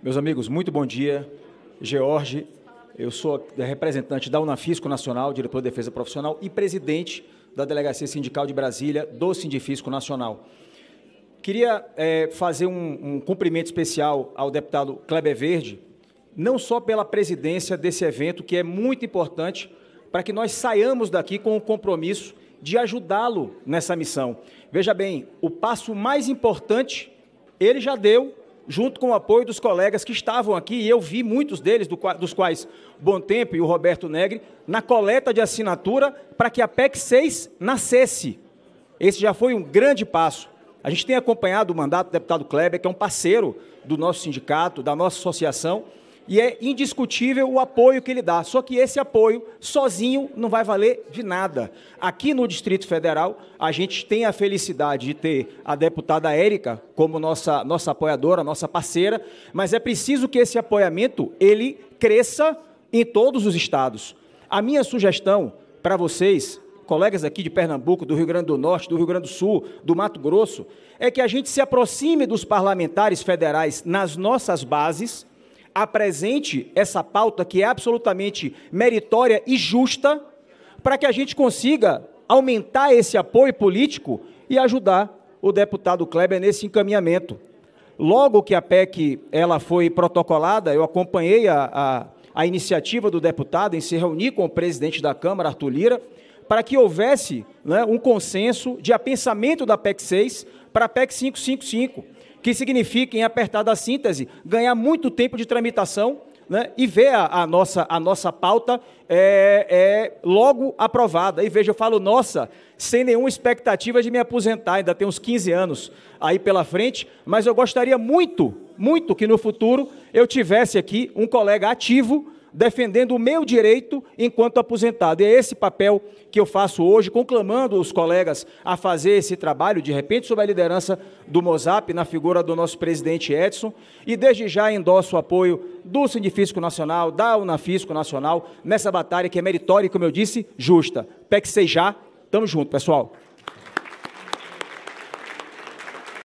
Meus amigos, muito bom dia. George, eu sou é, representante da Unafisco Nacional, diretor de defesa profissional e presidente da Delegacia Sindical de Brasília do Sindifisco Nacional. Queria é, fazer um, um cumprimento especial ao deputado Kleber Verde, não só pela presidência desse evento, que é muito importante para que nós saiamos daqui com o compromisso de ajudá-lo nessa missão. Veja bem, o passo mais importante ele já deu junto com o apoio dos colegas que estavam aqui, e eu vi muitos deles, dos quais Bom Tempo e o Roberto Negre, na coleta de assinatura para que a PEC 6 nascesse. Esse já foi um grande passo. A gente tem acompanhado o mandato do deputado Kleber, que é um parceiro do nosso sindicato, da nossa associação, e é indiscutível o apoio que ele dá. Só que esse apoio sozinho não vai valer de nada. Aqui no Distrito Federal, a gente tem a felicidade de ter a deputada Érica como nossa, nossa apoiadora, nossa parceira, mas é preciso que esse apoiamento ele cresça em todos os estados. A minha sugestão para vocês, colegas aqui de Pernambuco, do Rio Grande do Norte, do Rio Grande do Sul, do Mato Grosso, é que a gente se aproxime dos parlamentares federais nas nossas bases apresente essa pauta que é absolutamente meritória e justa, para que a gente consiga aumentar esse apoio político e ajudar o deputado Kleber nesse encaminhamento. Logo que a PEC ela foi protocolada, eu acompanhei a, a, a iniciativa do deputado em se reunir com o presidente da Câmara, Arthur Lira, para que houvesse né, um consenso de apensamento da PEC 6 para a PEC 555 que significa, em apertada a síntese, ganhar muito tempo de tramitação né, e ver a, a, nossa, a nossa pauta é, é, logo aprovada. E veja, eu falo, nossa, sem nenhuma expectativa de me aposentar, ainda tem uns 15 anos aí pela frente, mas eu gostaria muito, muito que no futuro eu tivesse aqui um colega ativo defendendo o meu direito enquanto aposentado. E é esse papel que eu faço hoje, conclamando os colegas a fazer esse trabalho, de repente, sob a liderança do Mozap, na figura do nosso presidente Edson. E desde já endosso o apoio do Sindifisco Nacional, da Unafisco Nacional, nessa batalha que é meritória e, como eu disse, justa. PEC 6 já, tamo junto, pessoal.